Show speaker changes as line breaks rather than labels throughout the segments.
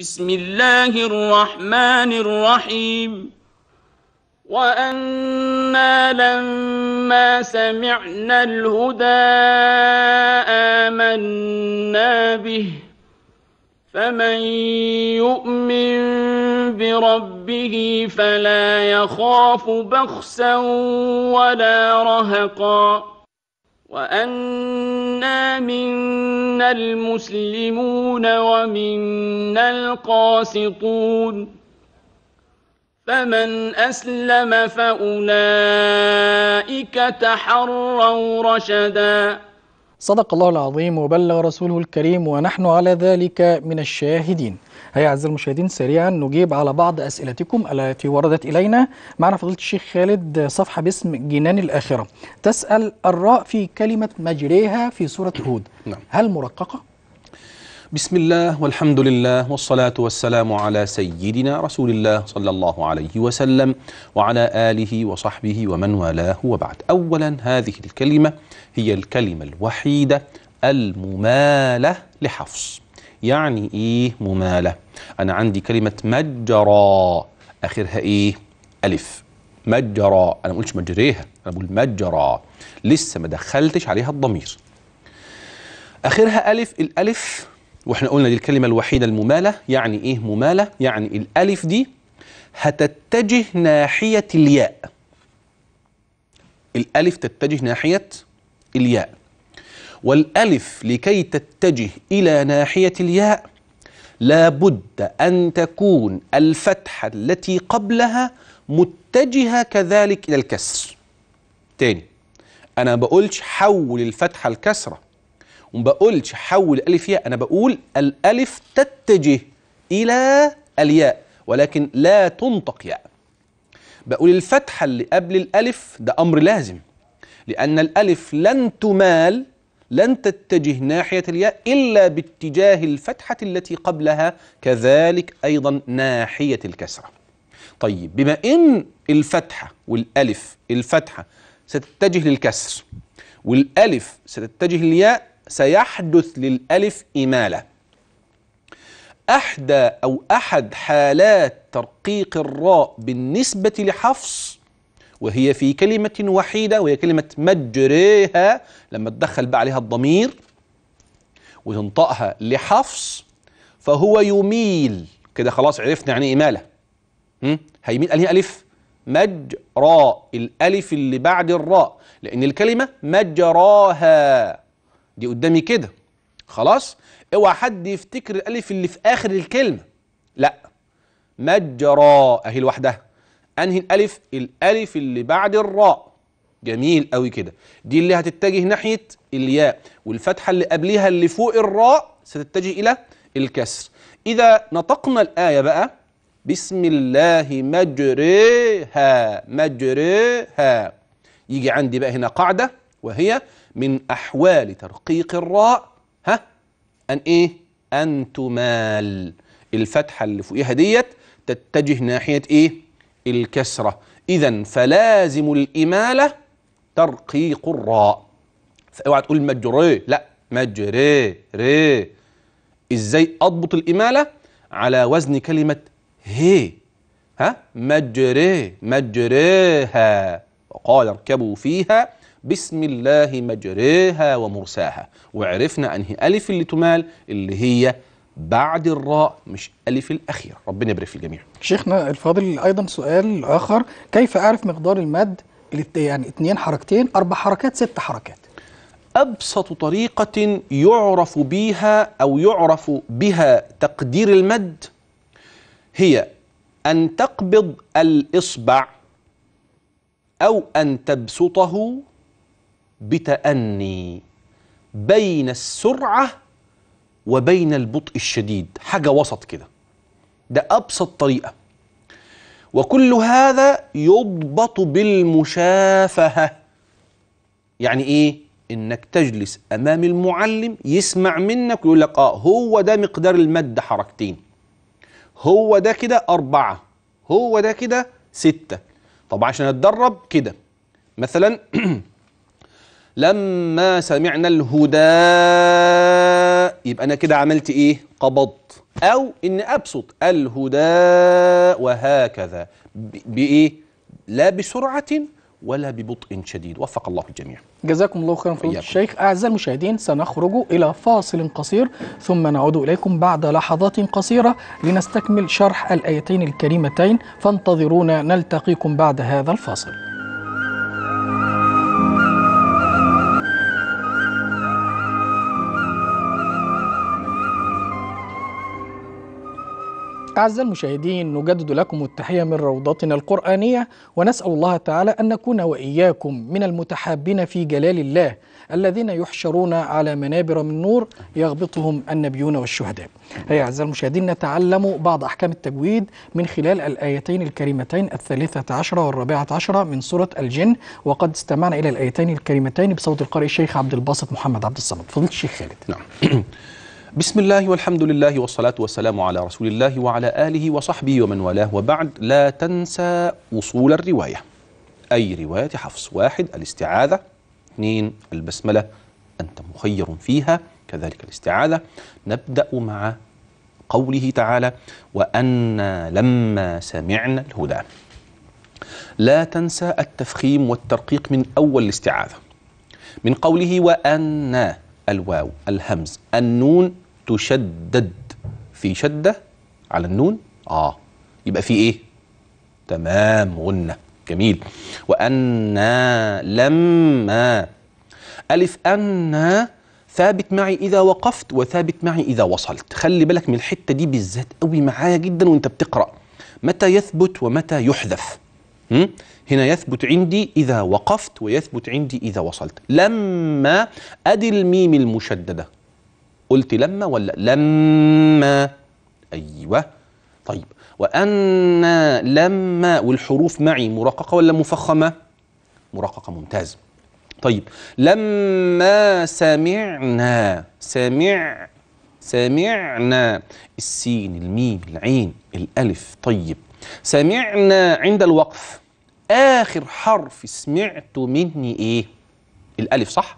بسم الله الرحمن الرحيم وأنا لما سمعنا الهدى آمنا به فمن يؤمن بربه فلا يخاف بخسا ولا رهقا وأنا منا المسلمون ومنا القاسطون فمن أسلم فأولئك تحروا رشداً صدق الله العظيم وبلغ رسوله الكريم ونحن على ذلك من الشاهدين هيا أعزائي المشاهدين سريعا نجيب على بعض أسئلتكم التي وردت إلينا معنا فضيلة الشيخ خالد صفحة باسم جنان الآخرة تسأل الراء في كلمة مجريها في سورة هود نعم. هل مرققة؟
بسم الله والحمد لله والصلاة والسلام على سيدنا رسول الله صلى الله عليه وسلم وعلى آله وصحبه ومن والاه وبعد أولا هذه الكلمة هي الكلمة الوحيدة الممالة لحفص يعني إيه ممالة أنا عندي كلمة مجرى آخرها إيه ألف مجرى أنا ما قلتش مجريها أنا بقول مجرى لسه ما دخلتش عليها الضمير آخرها ألف الألف واحنا قلنا دي الكلمه الوحيده المماله يعني ايه مماله يعني الالف دي هتتجه ناحيه الياء الالف تتجه ناحيه الياء والالف لكي تتجه الى ناحيه الياء لابد ان تكون الفتحه التي قبلها متجهه كذلك الى الكسر تاني انا بقولش حول الفتحه الكسره وما بقولش حول الالف ياء انا بقول الالف تتجه الى الياء ولكن لا تنطق ياء بقول الفتحه اللي قبل الالف ده امر لازم لان الالف لن تمال لن تتجه ناحيه الياء الا باتجاه الفتحه التي قبلها كذلك ايضا ناحيه الكسره طيب بما ان الفتحه والالف الفتحه ستتجه للكسر والالف ستتجه للياء سيحدث للألف إمالة أحدى أو أحد حالات ترقيق الراء بالنسبة لحفص وهي في كلمة وحيدة وهي كلمة مجريها لما تدخل بقى عليها الضمير وتنطقها لحفص فهو يميل كده خلاص عرفنا يعني ايه إمالة هيميل أنهي ألف مجرى الألف اللي بعد الراء لأن الكلمة مجراها دي قدامي كده خلاص اوعى حد يفتكر الالف اللي في اخر الكلمه لا مجرى اهي لوحدها انهي الالف الالف اللي بعد الراء جميل قوي كده دي اللي هتتجه ناحيه الياء والفتحه اللي قبليها اللي فوق الراء ستتجه الى الكسر اذا نطقنا الايه بقى بسم الله مجريها مجريها يجي عندي بقى هنا قاعده وهي من أحوال ترقيق الراء ها أن إيه أن تمال الفتحة اللي فوقيها ديت تتجه ناحية إيه الكسرة إذا فلازم الإمالة ترقيق الراء فاوعى تقول مجري لا مجري ري ازاي اضبط الاماله على وزن كلمه هي ها مجري مجريها وقال اركبوا فيها بسم الله مجريها ومرساها وعرفنا أنهي ألف اللي تمال اللي هي بعد الراء مش ألف الأخير ربنا يبارك في الجميع
شيخنا الفاضل أيضا سؤال آخر كيف أعرف مقدار المد يعني اثنين حركتين أربع حركات ست حركات
أبسط طريقة يعرف بها أو يعرف بها تقدير المد هي أن تقبض الإصبع أو أن تبسطه بتأني بين السرعة وبين البطء الشديد حاجة وسط كده ده أبسط طريقة وكل هذا يضبط بالمشافهة يعني إيه؟ إنك تجلس أمام المعلم يسمع منك ويقول لك آه هو ده مقدار المادة حركتين هو ده كده أربعة هو ده كده ستة طب عشان أتدرب كده مثلا لما سمعنا الهدى يبقى انا كده عملت ايه قبضت او ان ابسط الهدى وهكذا بايه لا بسرعه ولا ببطء شديد وفق الله الجميع
جزاكم الله خيرا فضيلة الشيخ أعزائي المشاهدين سنخرج إلى فاصل قصير ثم نعود إليكم بعد لحظات قصيرة لنستكمل شرح الآيتين الكريمتين فانتظرونا نلتقيكم بعد هذا الفاصل أعزائي المشاهدين نجدد لكم التحية من روضتنا القرآنية ونسأل الله تعالى أن نكون وإياكم من المتحابين في جلال الله الذين يحشرون على منابر من نور يغبطهم النبيون والشهداء هيا أعزائي المشاهدين نتعلم بعض أحكام التجويد من خلال الآيتين الكريمتين الثالثة عشرة والرابعة عشرة من سورة الجن وقد استمعنا إلى الآيتين الكريمتين بصوت القارئ الشيخ عبد الباسط محمد
عبد الصمد فضيلة الشيخ خالد نعم بسم الله والحمد لله والصلاة والسلام على رسول الله وعلى آله وصحبه ومن والاه وبعد لا تنسى أصول الرواية أي رواية حفص واحد الاستعاذة اثنين البسملة أنت مخير فيها كذلك الاستعاذة نبدأ مع قوله تعالى وأنا لما سمعنا الهدى لا تنسى التفخيم والترقيق من أول الاستعاذة من قوله وأنا الواو الهمز النون تشدد في شدة على النون آه يبقى في إيه تمام غنة جميل وأنا لما ألف أنا ثابت معي إذا وقفت وثابت معي إذا وصلت خلي بالك من الحتة دي بالذات قوي معايا جدا وانت بتقرأ متى يثبت ومتى يحذف هم؟ هنا يثبت عندي إذا وقفت ويثبت عندي إذا وصلت لما أدي الميم المشددة قلت لما ولا لما أيوة طيب وأنا لما والحروف معي مرققة ولا مفخمة مرققة ممتاز طيب لما سمعنا سمع سمعنا السين الميم العين الألف طيب سمعنا عند الوقف آخر حرف سمعت مني إيه الألف صح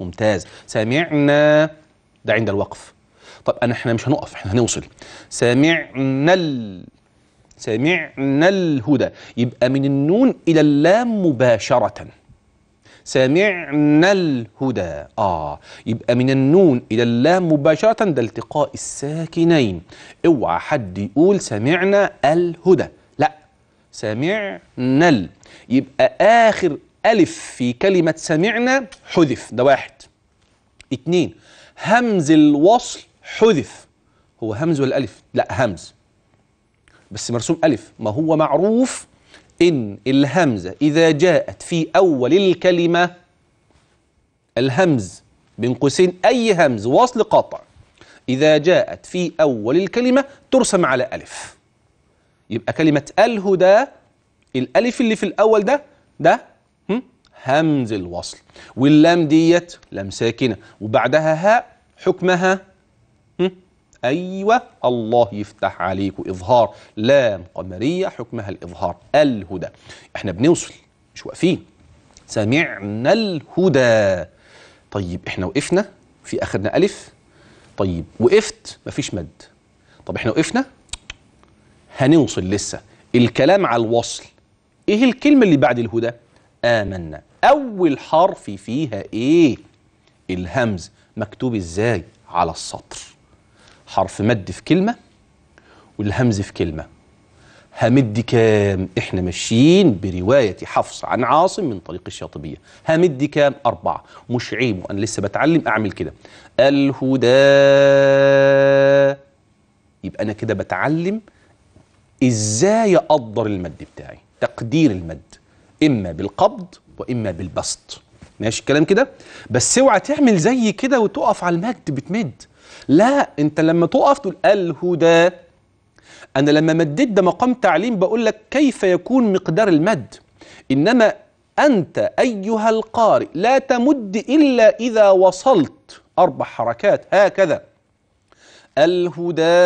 ممتاز سمعنا ده عند الوقف طب أنا احنا مش هنقف احنا هنوصل سمعنا ال... سمعنا الهدى يبقى من النون إلى اللام مباشرة سمعنا الهدى آه يبقى من النون إلى اللام مباشرة ده التقاء الساكنين اوعى حد يقول سمعنا الهدى لا سمعنا ال يبقى آخر ألف في كلمة سمعنا حذف ده واحد اتنين همز الوصل حذف هو همز ولا ألف؟ لا همز بس مرسوم ألف ما هو معروف إن الهمزة إذا جاءت في أول الكلمة الهمز بين قوسين أي همز وصل قطع إذا جاءت في أول الكلمة ترسم على ألف يبقى كلمة الهدى الألف اللي في الأول ده ده همز الوصل واللام ديت لام ساكنة وبعدها هاء حكمها أيوة الله يفتح عليك إظهار لام قمرية حكمها الإظهار الهدى احنا بنوصل مش واقفين سمعنا الهدى طيب احنا وقفنا في اخرنا ألف طيب وقفت مفيش مد طب احنا وقفنا هنوصل لسه الكلام على الوصل ايه الكلمة اللي بعد الهدى آمنا أول حرف فيها ايه الهمز مكتوب ازاي على السطر حرف مد في كلمة والهمز في كلمة همد كام احنا ماشيين برواية حفص عن عاصم من طريق الشاطبية همد كام أربعة مش عيب وأنا لسه بتعلم أعمل كده الهدى يبقى أنا كده بتعلم إزاي أقدر المد بتاعي تقدير المد إما بالقبض وإما بالبسط ماشي الكلام كده بس اوعى تعمل زي كده وتقف على المجد بتمد لا انت لما تقف تقول الهدى انا لما مديت ده مقام تعليم بقول لك كيف يكون مقدار المد انما انت ايها القارئ لا تمد الا اذا وصلت اربع حركات هكذا الهدى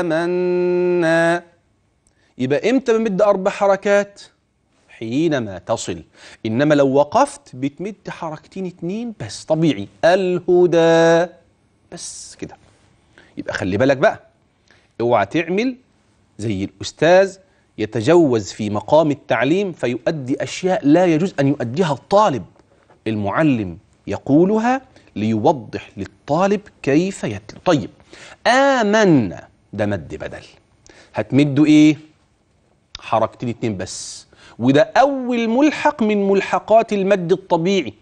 امنا يبقى امتى بمد اربع حركات حينما تصل إنما لو وقفت بتمد حركتين اتنين بس طبيعي الهدى بس كده يبقى خلي بالك بقى اوعى تعمل زي الأستاذ يتجوز في مقام التعليم فيؤدي أشياء لا يجوز أن يؤديها الطالب المعلم يقولها ليوضح للطالب كيف يتلو طيب آمنا ده مد بدل هتمدوا إيه؟ حركتين اتنين بس وده أول ملحق من ملحقات المد الطبيعي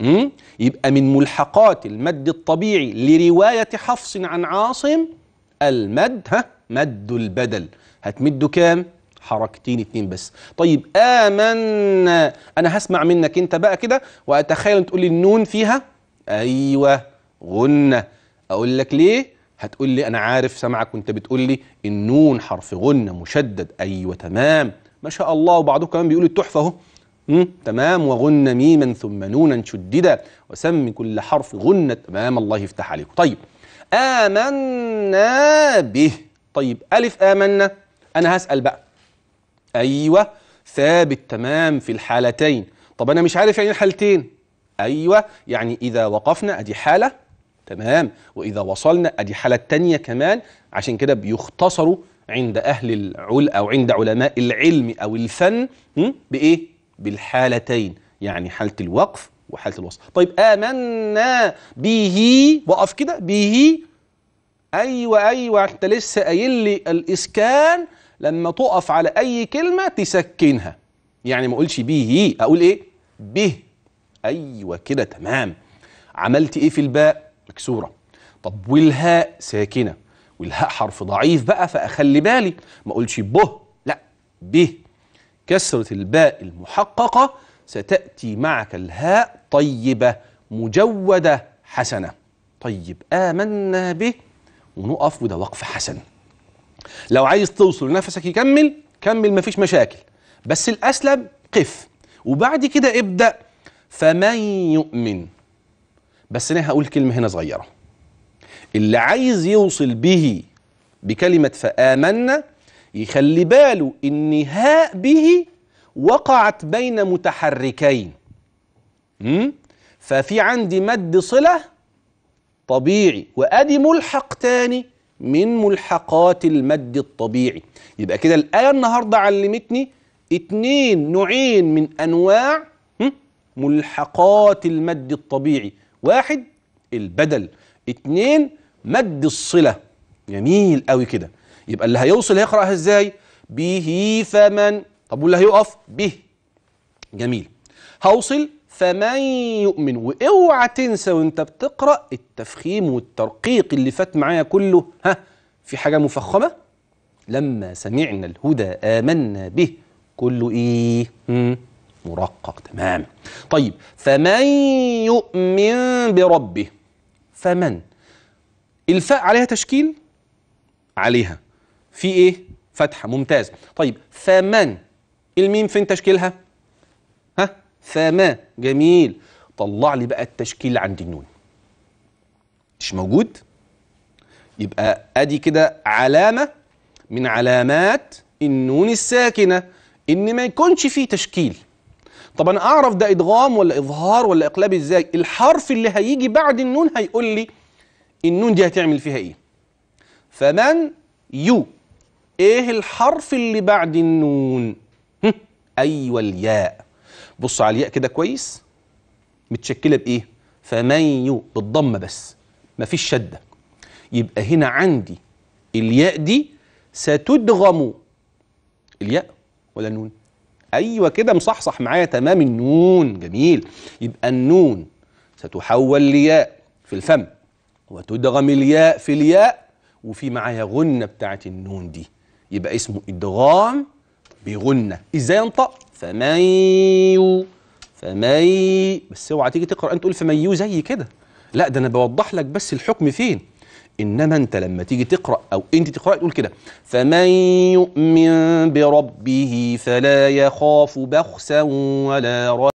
م? يبقى من ملحقات المد الطبيعي لرواية حفص عن عاصم المد ها مد البدل هتمده كام؟ حركتين اتنين بس طيب آمنا أنا هسمع منك أنت بقى كده وأتخيل أن تقول لي النون فيها أيوة غنة أقول لك ليه؟ هتقول لي أنا عارف سمعك وأنت بتقول لي النون حرف غنة مشدد أيوة تمام ما شاء الله وبعضهم كمان بيقول التحفه اهو تمام وغن ميما ثم نونا شددا وسم كل حرف غنة تمام الله يفتح عليكم طيب آمنا به طيب ألف آمنا أنا هسأل بقى أيوة ثابت تمام في الحالتين طب أنا مش عارف يعني إيه الحالتين أيوة يعني إذا وقفنا أدي حالة تمام وإذا وصلنا أدي حالة تانية كمان عشان كده بيختصروا عند أهل العل أو عند علماء العلم أو الفن بإيه؟ بالحالتين يعني حالة الوقف وحالة الوصل طيب آمنا به وقف كده به أيوة أيوة أنت لسه قايل لي الإسكان لما تقف على أي كلمة تسكنها يعني ما أقولش به أقول إيه؟ به أيوة كده تمام عملت إيه في الباء؟ مكسورة طب والهاء ساكنة والهاء حرف ضعيف بقى فأخلي بالي ما أقولش به لا به كسرة الباء المحققة ستأتي معك الهاء طيبة مجودة حسنة طيب آمنا به ونقف وده وقف حسن لو عايز توصل نفسك يكمل كمل مفيش مشاكل بس الأسلم قف وبعد كده ابدأ فمن يؤمن بس أنا هقول كلمة هنا صغيرة اللي عايز يوصل به بكلمة فآمنا يخلي باله إن هاء به وقعت بين متحركين ففي عندي مد صلة طبيعي وأدي ملحق تاني من ملحقات المد الطبيعي يبقى كده الآية النهاردة علمتني اتنين نوعين من أنواع ملحقات المد الطبيعي واحد البدل اتنين مد الصلة جميل قوي كده يبقى اللي هيوصل هيقرأها ازاي به فمن طب واللي هيقف به جميل هوصل فمن يؤمن واوعى تنسى وانت بتقرا التفخيم والترقيق اللي فات معايا كله ها في حاجه مفخمه لما سمعنا الهدى امنا به كله ايه مرقق تمام طيب فمن يؤمن بربه فمن الفاء عليها تشكيل عليها في ايه فتحه ممتاز طيب ثمن الميم فين تشكيلها ها ثما جميل طلع لي بقى التشكيل عند النون مش موجود يبقى ادي كده علامه من علامات النون الساكنه ان ما يكونش فيه تشكيل طب انا اعرف ده ادغام ولا اظهار ولا اقلاب ازاي الحرف اللي هيجي بعد النون هيقول لي النون دي هتعمل فيها ايه فمن يو ايه الحرف اللي بعد النون ايوه الياء بص على الياء كده كويس متشكله بايه فمن يو بالضمه بس مفيش شده يبقى هنا عندي الياء دي ستدغم الياء ولا النون ايوه كده مصحصح معايا تمام النون جميل يبقى النون ستحول لياء في الفم وتدغم الياء في الياء وفي معايا غنة بتاعت النون دي يبقى اسمه إدغام بغنة إزاي أنطق فمن فمي بس اوعى تيجي تقرا انت تقول فميو زي كده لا ده انا بوضح لك بس الحكم فين انما انت لما تيجي تقرا او انت تقرا تقول كده فمن يؤمن بربه فلا يخاف بخسا ولا رهبا